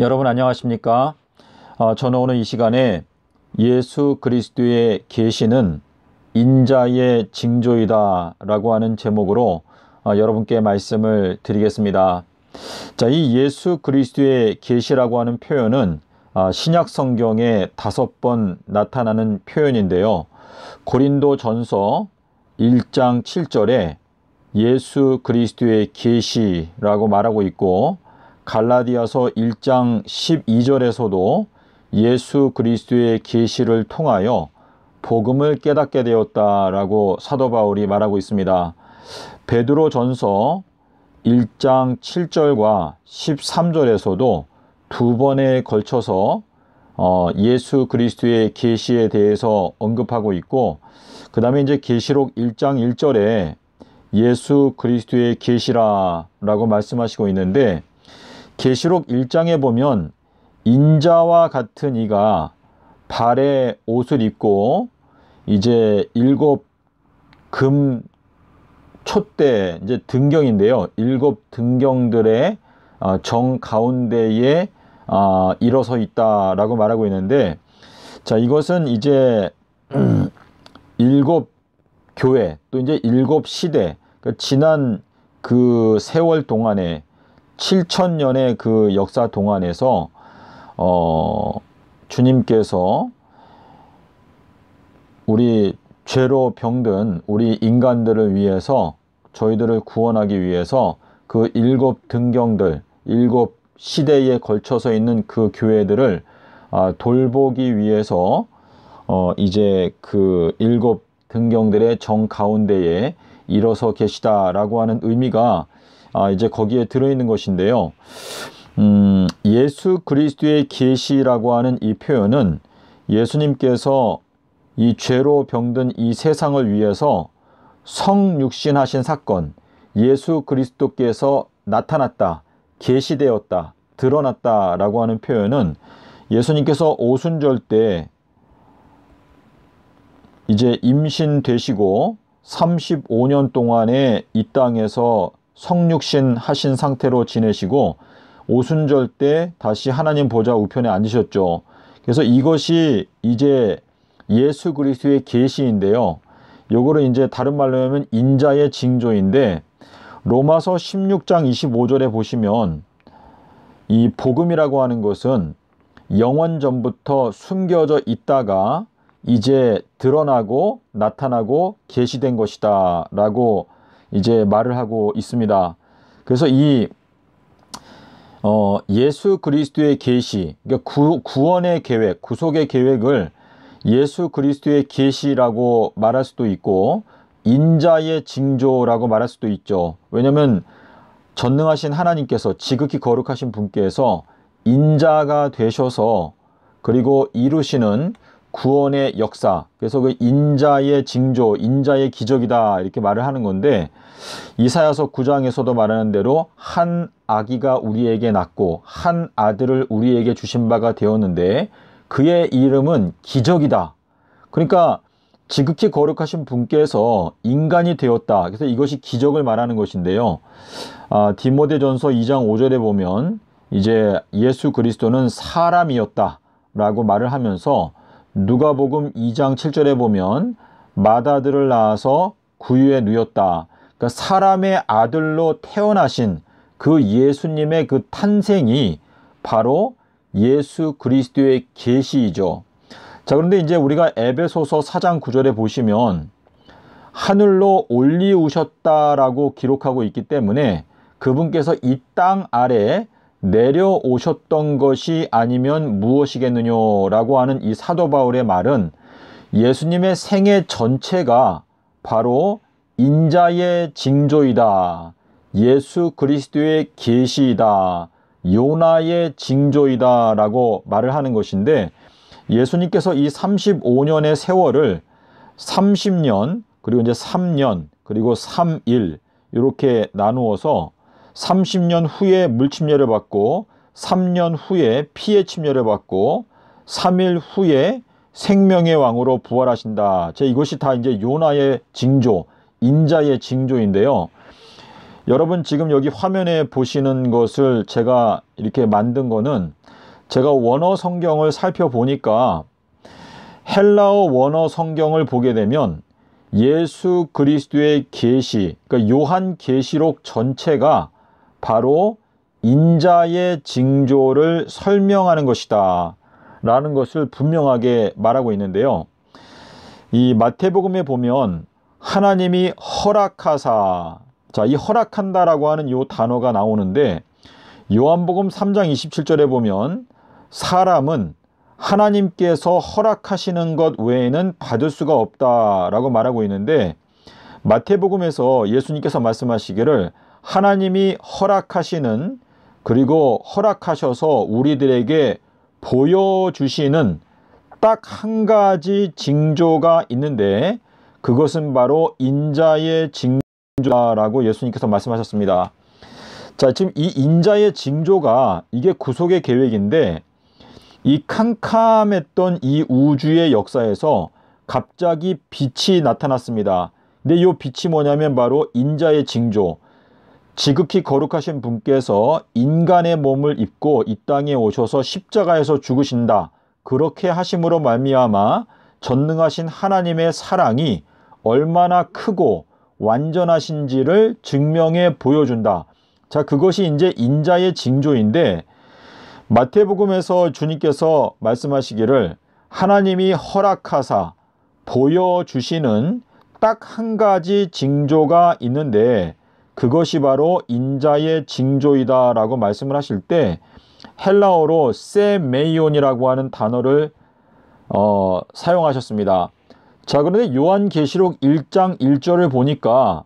여러분 안녕하십니까? 어, 저는 오늘 이 시간에 예수 그리스도의 계시는 인자의 징조이다라고 하는 제목으로 어, 여러분께 말씀을 드리겠습니다. 자, 이 예수 그리스도의 계시라고 하는 표현은 어, 신약 성경에 다섯 번 나타나는 표현인데요. 고린도 전서 1장 7절에 예수 그리스도의 계시라고 말하고 있고 갈라디아서 1장 12절에서도 예수 그리스도의 계시를 통하여 복음을 깨닫게 되었다라고 사도 바울이 말하고 있습니다. 베드로 전서 1장 7절과 13절에서도 두 번에 걸쳐서 어, 예수 그리스도의 계시에 대해서 언급하고 있고 그 다음에 이제 계시록 1장 1절에 예수 그리스도의 계시라라고 말씀하시고 있는데 계시록 1장에 보면 인자와 같은 이가 발에 옷을 입고 이제 일곱 금 촛대 이제 등경인데요. 일곱 등경들의 어, 정 가운데에 어, 일어서 있다라고 말하고 있는데 자 이것은 이제 일곱 교회 또 이제 일곱 시대 그러니까 지난 그 세월 동안에 7천년의 그 역사 동안에서 어, 주님께서 우리 죄로 병든 우리 인간들을 위해서 저희들을 구원하기 위해서 그 일곱 등경들, 일곱 시대에 걸쳐서 있는 그 교회들을 아, 돌보기 위해서 어, 이제 그 일곱 등경들의 정 가운데에 일어서 계시다라고 하는 의미가 아, 이제 거기에 들어있는 것인데요. 음, 예수 그리스도의 계시라고 하는 이 표현은 예수님께서 이 죄로 병든 이 세상을 위해서 성육신하신 사건, 예수 그리스도께서 나타났다, 계시되었다, 드러났다라고 하는 표현은 예수님께서 오순절 때 이제 임신되시고 35년 동안에 이 땅에서 성육신 하신 상태로 지내시고 오순절 때 다시 하나님 보좌 우편에 앉으셨죠. 그래서 이것이 이제 예수 그리스도의 계시인데요. 요거를 이제 다른 말로 하면 인자의 징조인데 로마서 16장 25절에 보시면 이 복음이라고 하는 것은 영원 전부터 숨겨져 있다가 이제 드러나고 나타나고 계시된 것이다라고 이제 말을 하고 있습니다. 그래서 이 어, 예수 그리스도의 계시, 그러니까 구, 구원의 계획, 구속의 계획을 예수 그리스도의 계시라고 말할 수도 있고 인자의 징조라고 말할 수도 있죠. 왜냐하면 전능하신 하나님께서 지극히 거룩하신 분께서 인자가 되셔서 그리고 이루시는 구원의 역사 그래서 그 인자의 징조 인자의 기적이다 이렇게 말을 하는 건데 이사야서 9장에서도 말하는 대로 한 아기가 우리에게 낳고 한 아들을 우리에게 주신 바가 되었는데 그의 이름은 기적이다 그러니까 지극히 거룩하신 분께서 인간이 되었다 그래서 이것이 기적을 말하는 것인데요 아, 디모데전서 2장 5절에 보면 이제 예수 그리스도는 사람이었다 라고 말을 하면서 누가복음 2장 7절에 보면 마다들을 낳아서 구유에 누였다. 그러니까 사람의 아들로 태어나신 그 예수님의 그 탄생이 바로 예수 그리스도의 계시이죠. 자, 그런데 이제 우리가 에베소서 4장 9절에 보시면 하늘로 올리우셨다라고 기록하고 있기 때문에 그분께서 이 땅 아래 에 내려오셨던 것이 아니면 무엇이겠느냐라고 하는 이 사도 바울의 말은 예수님의 생애 전체가 바로 인자의 징조이다. 예수 그리스도의 계시이다. 요나의 징조이다라고 말을 하는 것인데 예수님께서 이 35년의 세월을 30년 그리고 이제 3년 그리고 3일 이렇게 나누어서 30년 후에 물침례를 받고 3년 후에 피해 침례를 받고 3일 후에 생명의 왕으로 부활하신다. 제 이것이 다 이제 요나의 징조, 인자의 징조인데요. 여러분 지금 여기 화면에 보시는 것을 제가 이렇게 만든 거는 제가 원어 성경을 살펴보니까 헬라어 원어 성경을 보게 되면 예수 그리스도의 계시, 그러니까 요한 계시록 전체가 바로 인자의 징조를 설명하는 것이다. 라는 것을 분명하게 말하고 있는데요. 이 마태복음에 보면 하나님이 허락하사 자, 이 허락한다라고 하는 요 단어가 나오는데 요한복음 3장 27절에 보면 사람은 하나님께서 허락하시는 것 외에는 받을 수가 없다라고 말하고 있는데 마태복음에서 예수님께서 말씀하시기를 하나님이 허락하시는 그리고 허락하셔서 우리들에게 보여주시는 딱 한 가지 징조가 있는데 그것은 바로 인자의 징조라고 예수님께서 말씀하셨습니다. 자, 지금 이 인자의 징조가 이게 구속의 계획인데 이 캄캄했던 이 우주의 역사에서 갑자기 빛이 나타났습니다. 근데 이 빛이 뭐냐면 바로 인자의 징조, 지극히 거룩하신 분께서 인간의 몸을 입고 이 땅에 오셔서 십자가에서 죽으신다. 그렇게 하심으로 말미암아 전능하신 하나님의 사랑이 얼마나 크고 완전하신지를 증명해 보여준다. 자, 그것이 이제 인자의 징조인데 마태복음에서 주님께서 말씀하시기를 하나님이 허락하사 보여주시는 딱 한 가지 징조가 있는데 그것이 바로 인자의 징조이다 라고 말씀을 하실 때 헬라어로 세메이온이라고 하는 단어를 어, 사용하셨습니다. 자 그런데 요한계시록 1장 1절을 보니까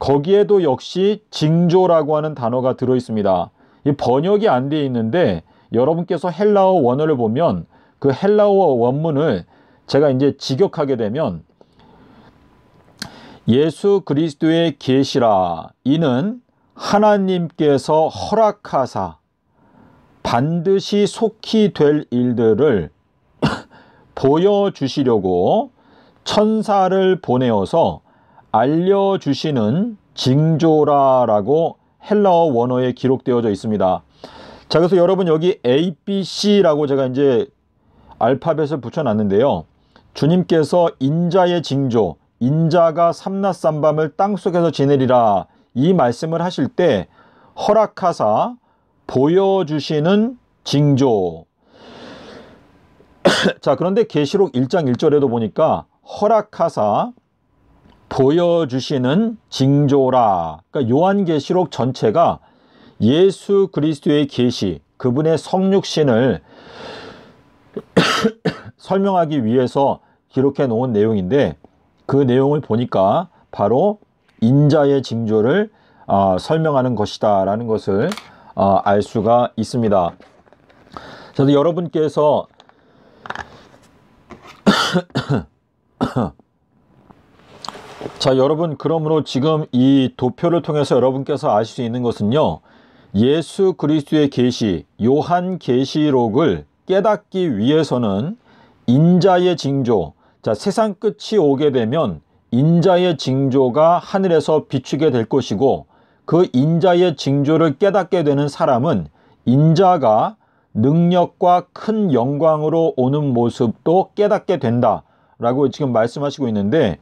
거기에도 역시 징조라고 하는 단어가 들어 있습니다. 번역이 안 되어 있는데 여러분께서 헬라어 원어를 보면 그 헬라어 원문을 제가 이제 직역하게 되면 예수 그리스도의 계시라 이는 하나님께서 허락하사 반드시 속히 될 일들을 보여주시려고 천사를 보내어서 알려주시는 징조라라고 헬라어 원어에 기록되어져 있습니다. 자, 그래서 여러분 여기 ABC라고 제가 이제 알파벳을 붙여놨는데요. 주님께서 인자의 징조, 인자가 삼낮삼밤을 땅속에서 지내리라 이 말씀을 하실 때 허락하사 보여주시는 징조 자 그런데 계시록 1장 1절에도 보니까 허락하사 보여주시는 징조라 그러니까 요한계시록 전체가 예수 그리스도의 계시 그분의 성육신을 설명하기 위해서 기록해 놓은 내용인데 그 내용을 보니까 바로 인자의 징조를 어, 설명하는 것이다 라는 것을 어, 알 수가 있습니다. 그래서 여러분께서 자 여러분 그러므로 지금 이 도표를 통해서 여러분께서 아실 수 있는 것은요 예수 그리스도의 계시 요한 계시록을 깨닫기 위해서는 인자의 징조 자, 세상 끝이 오게 되면 인자의 징조가 하늘에서 비추게 될 것이고 그 인자의 징조를 깨닫게 되는 사람은 인자가 능력과 큰 영광으로 오는 모습도 깨닫게 된다. 라고 지금 말씀하시고 있는데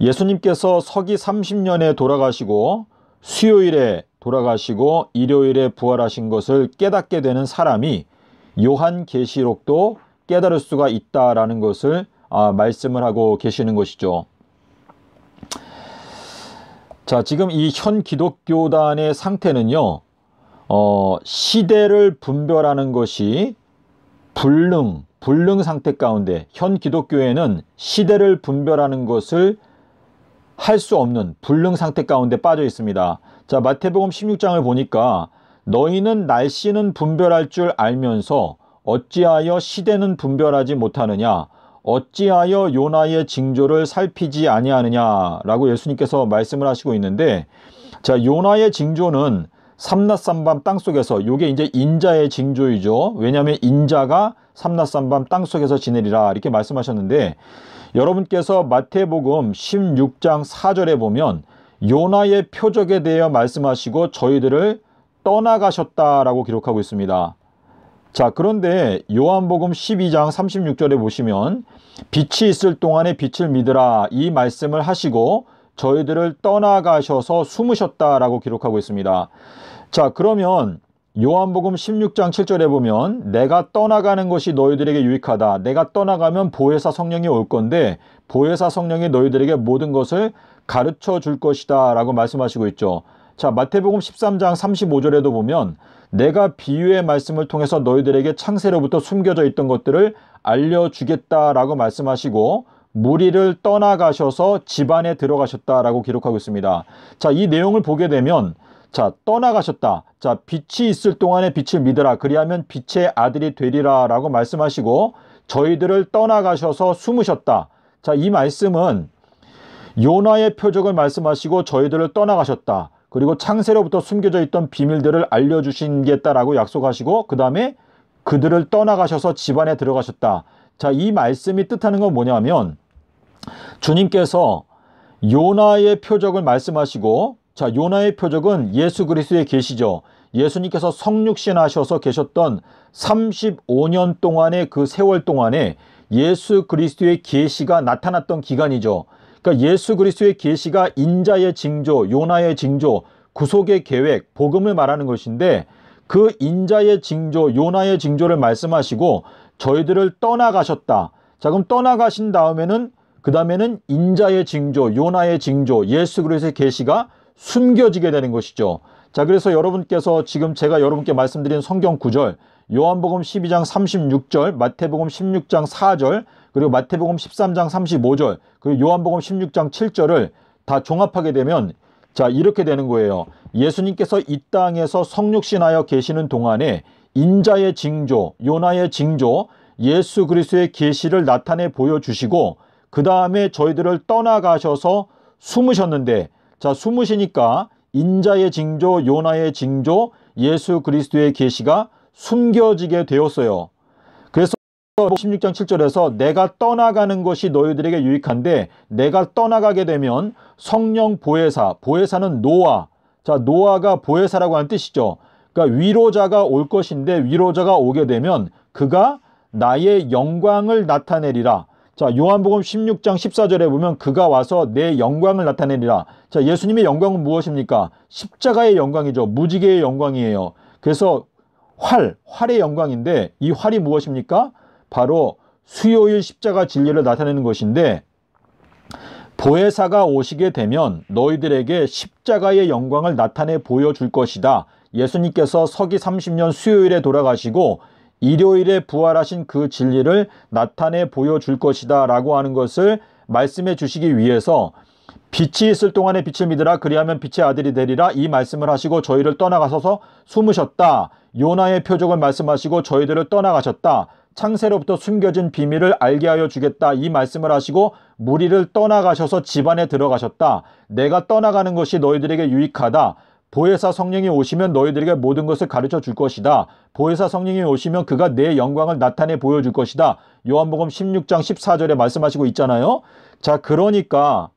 예수님께서 서기 30년에 돌아가시고 수요일에 돌아가시고 일요일에 부활하신 것을 깨닫게 되는 사람이 요한 계시록도 깨달을 수가 있다라는 것을 아, 말씀을 하고 계시는 것이죠. 자, 지금 이 현 기독교단의 상태는요, 어, 시대를 분별하는 것이 불능, 불능 상태 가운데 현 기독교에는 시대를 분별하는 것을 할 수 없는 불능 상태 가운데 빠져 있습니다. 자, 마태복음 16장을 보니까 너희는 날씨는 분별할 줄 알면서 어찌하여 시대는 분별하지 못하느냐? 어찌하여 요나의 징조를 살피지 아니하느냐라고 예수님께서 말씀을 하시고 있는데 자 요나의 징조는 삼낮삼밤 땅속에서 요게 이제 인자의 징조이죠. 왜냐하면 인자가 삼낮삼밤 땅속에서 지내리라 이렇게 말씀하셨는데 여러분께서 마태복음 16장 4절에 보면 요나의 표적에 대하여 말씀하시고 저희들을 떠나가셨다라고 기록하고 있습니다. 자, 그런데 요한복음 12장 36절에 보시면 빛이 있을 동안에 빛을 믿으라 이 말씀을 하시고 저희들을 떠나가셔서 숨으셨다라고 기록하고 있습니다. 자, 그러면 요한복음 16장 7절에 보면 내가 떠나가는 것이 너희들에게 유익하다. 내가 떠나가면 보혜사 성령이 올 건데 보혜사 성령이 너희들에게 모든 것을 가르쳐 줄 것이다라고 말씀하시고 있죠. 자, 마태복음 13장 35절에도 보면 내가 비유의 말씀을 통해서 너희들에게 창세로부터 숨겨져 있던 것들을 알려주겠다라고 말씀하시고 무리를 떠나가셔서 집안에 들어가셨다라고 기록하고 있습니다. 자, 이 내용을 보게 되면 자, 떠나가셨다. 자, 빛이 있을 동안에 빛을 믿으라. 그리하면 빛의 아들이 되리라라고 말씀하시고 저희들을 떠나가셔서 숨으셨다. 자, 이 말씀은 요나의 표적을 말씀하시고 저희들을 떠나가셨다. 그리고 창세로부터 숨겨져 있던 비밀들을 알려주신겠다라고 약속하시고 그 다음에 그들을 떠나가셔서 집안에 들어가셨다. 자, 이 말씀이 뜻하는 건 뭐냐면 주님께서 요나의 표적을 말씀하시고 자, 요나의 표적은 예수 그리스도의 계시죠. 예수님께서 성육신하셔서 계셨던 35년 동안의 그 세월 동안에 예수 그리스도의 계시가 나타났던 기간이죠. 그러니까 예수 그리스도의 계시가 인자의 징조, 요나의 징조, 구속의 계획, 복음을 말하는 것인데 그 인자의 징조, 요나의 징조를 말씀하시고 저희들을 떠나가셨다. 자, 그럼 떠나가신 다음에는 그 다음에는 인자의 징조, 요나의 징조, 예수 그리스도의 계시가 숨겨지게 되는 것이죠. 자, 그래서 여러분께서 지금 제가 여러분께 말씀드린 성경 구절 요한복음 12장 36절, 마태복음 16장 4절, 그리고 마태복음 13장 35절 그리고 요한복음 16장 7절을 다 종합하게 되면 자 이렇게 되는 거예요. 예수님께서 이 땅에서 성육신하여 계시는 동안에 인자의 징조, 요나의 징조, 예수 그리스도의 계시를 나타내 보여주시고 그 다음에 저희들을 떠나가셔서 숨으셨는데 자 숨으시니까 인자의 징조, 요나의 징조, 예수 그리스도의 계시가 숨겨지게 되었어요. 16장7절에서 뭐 내가 떠나가는 것이 너희들에게 유익한데 내가 떠나가게 되면 성령 보혜사, 보혜사는 노아. 자, 노아가 보혜사라고 하는 뜻이죠. 그러니까 위로자가 올 것인데 위로자가 오게 되면 그가 나의 영광을 나타내리라. 자, 요한복음 16장 14절에 보면 그가 와서 내 영광을 나타내리라. 자, 예수님의 영광은 무엇입니까? 십자가의 영광이죠. 무지개의 영광이에요. 그래서 활, 활의 영광인데 이 활이 무엇입니까? 바로 수요일 십자가 진리를 나타내는 것인데 보혜사가 오시게 되면 너희들에게 십자가의 영광을 나타내 보여줄 것이다. 예수님께서 서기 30년 수요일에 돌아가시고 일요일에 부활하신 그 진리를 나타내 보여줄 것이다 라고 하는 것을 말씀해 주시기 위해서 빛이 있을 동안에 빛을 믿으라 그리하면 빛의 아들이 되리라 이 말씀을 하시고 저희를 떠나가셔서 숨으셨다 요나의 표적을 말씀하시고 저희들을 떠나가셨다 창세로부터 숨겨진 비밀을 알게 하여 주겠다 이 말씀을 하시고 무리를 떠나가셔서 집안에 들어가셨다. 내가 떠나가는 것이 너희들에게 유익하다. 보혜사 성령이 오시면 너희들에게 모든 것을 가르쳐 줄 것이다. 보혜사 성령이 오시면 그가 내 영광을 나타내 보여줄 것이다. 요한복음 16장 14절에 말씀하시고 있잖아요. 자, 그러니까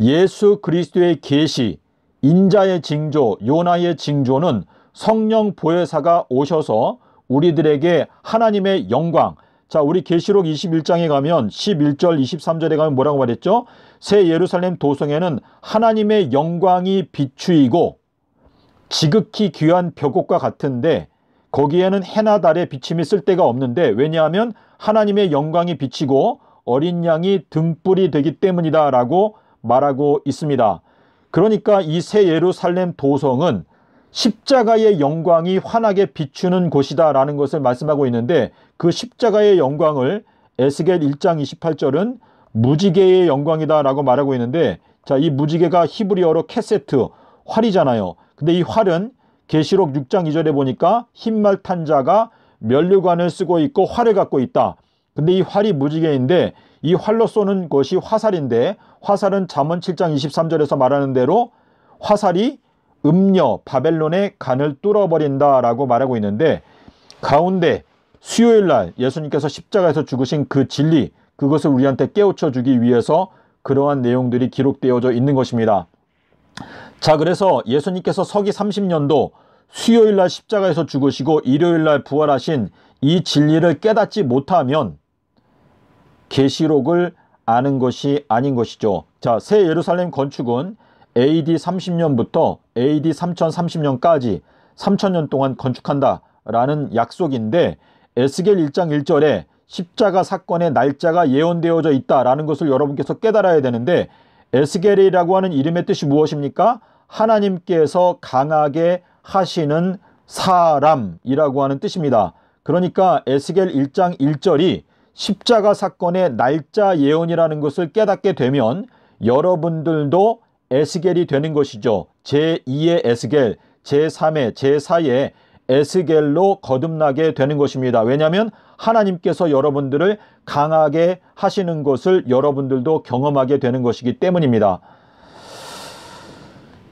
예수 그리스도의 계시, 인자의 징조, 요나의 징조는 성령 보혜사가 오셔서 우리들에게 하나님의 영광. 자, 우리 계시록 21장에 가면 11절 23절에 가면 뭐라고 말했죠? 새 예루살렘 도성에는 하나님의 영광이 비추이고 지극히 귀한 벽옥과 같은데 거기에는 해나 달의 비침이 쓸 데가 없는데 왜냐하면 하나님의 영광이 비치고 어린 양이 등불이 되기 때문이다라고 말하고 있습니다. 그러니까 이 새 예루살렘 도성은 십자가의 영광이 환하게 비추는 곳이다 라는 것을 말씀하고 있는데 그 십자가의 영광을 에스겔 1장 28절은 무지개의 영광이다 라고 말하고 있는데 자, 이 무지개가 히브리어로 캐세트, 활이잖아요. 근데 이 활은 계시록 6장 2절에 보니까 흰말 탄 자가 면류관을 쓰고 있고 활을 갖고 있다. 근데 이 활이 무지개인데 이 활로 쏘는 것이 화살인데 화살은 잠언 7장 23절에서 말하는 대로 화살이 음녀 바벨론의 간을 뚫어버린다라고 말하고 있는데 가운데 수요일 날 예수님께서 십자가에서 죽으신 그 진리 그것을 우리한테 깨우쳐 주기 위해서 그러한 내용들이 기록되어져 있는 것입니다. 자, 그래서 예수님께서 서기 30년도 수요일 날 십자가에서 죽으시고 일요일 날 부활하신 이 진리를 깨닫지 못하면 계시록을 아는 것이 아닌 것이죠. 자, 새 예루살렘 건축은 AD 30년부터 AD 3030년까지 3000년 동안 건축한다 라는 약속인데 에스겔 1장 1절에 십자가 사건의 날짜가 예언되어져 있다라는 것을 여러분께서 깨달아야 되는데 에스겔이라고 하는 이름의 뜻이 무엇입니까? 하나님께서 강하게 하시는 사람이라고 하는 뜻입니다. 그러니까 에스겔 1장 1절이 십자가 사건의 날짜 예언이라는 것을 깨닫게 되면 여러분들도 에스겔이 되는 것이죠. 제2의 에스겔, 제3의, 제4의 에스겔로 거듭나게 되는 것입니다. 왜냐하면 하나님께서 여러분들을 강하게 하시는 것을 여러분들도 경험하게 되는 것이기 때문입니다.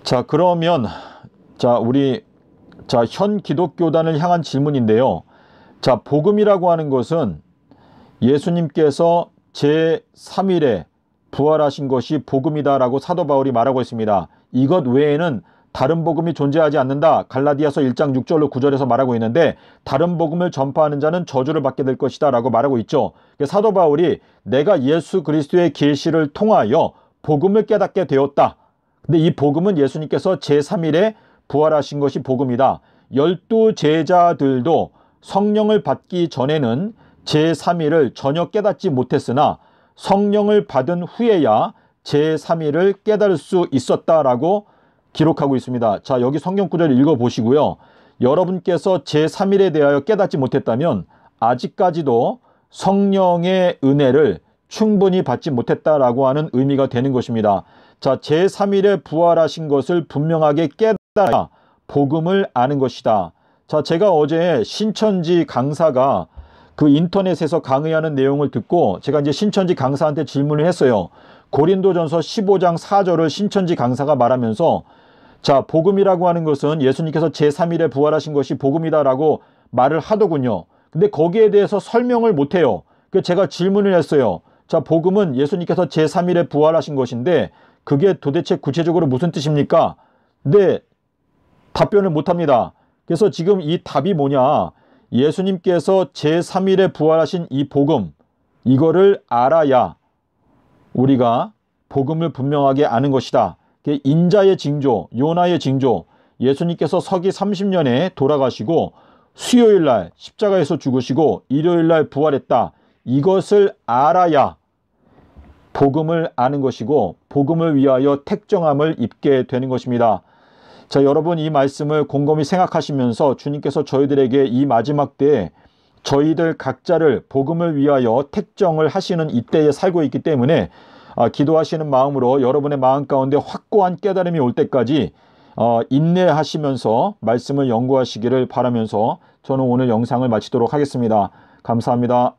자, 그러면 자, 우리 자, 현 기독교단을 향한 질문인데요. 자, 복음이라고 하는 것은 예수님께서 제3일에 부활하신 것이 복음이다라고 사도 바울이 말하고 있습니다. 이것 외에는 다른 복음이 존재하지 않는다. 갈라디아서 1장 6절로 9절에서 말하고 있는데 다른 복음을 전파하는 자는 저주를 받게 될 것이다라고 말하고 있죠. 사도 바울이 내가 예수 그리스도의 계시를 통하여 복음을 깨닫게 되었다. 근데 이 복음은 예수님께서 제3일에 부활하신 것이 복음이다. 열두 제자들도 성령을 받기 전에는 제3일을 전혀 깨닫지 못했으나 성령을 받은 후에야 제3일을 깨달을 수 있었다라고 기록하고 있습니다. 자, 여기 성경 구절 읽어보시고요. 여러분께서 제3일에 대하여 깨닫지 못했다면 아직까지도 성령의 은혜를 충분히 받지 못했다라고 하는 의미가 되는 것입니다. 자, 제3일에 부활하신 것을 분명하게 깨달아 복음을 아는 것이다. 자, 제가 어제 신천지 강사가 그 인터넷에서 강의하는 내용을 듣고 제가 이제 신천지 강사한테 질문을 했어요. 고린도전서 15장 4절을 신천지 강사가 말하면서 자, 복음이라고 하는 것은 예수님께서 제3일에 부활하신 것이 복음이다라고 말을 하더군요. 근데 거기에 대해서 설명을 못 해요. 그 제가 질문을 했어요. 자, 복음은 예수님께서 제3일에 부활하신 것인데 그게 도대체 구체적으로 무슨 뜻입니까? 네. 답변을 못 합니다. 그래서 지금 이 답이 뭐냐? 예수님께서 제3일에 부활하신 이 복음, 이거를 알아야 우리가 복음을 분명하게 아는 것이다. 인자의 징조, 요나의 징조, 예수님께서 서기 30년에 돌아가시고 수요일 날 십자가에서 죽으시고 일요일 날 부활했다. 이것을 알아야 복음을 아는 것이고 복음을 위하여 택정함을 입게 되는 것입니다. 자, 여러분 이 말씀을 곰곰이 생각하시면서 주님께서 저희들에게 이 마지막 때에 저희들 각자를 복음을 위하여 택정을 하시는 이때에 살고 있기 때문에 아, 기도하시는 마음으로 여러분의 마음 가운데 확고한 깨달음이 올 때까지 어, 인내하시면서 말씀을 연구하시기를 바라면서 저는 오늘 영상을 마치도록 하겠습니다. 감사합니다.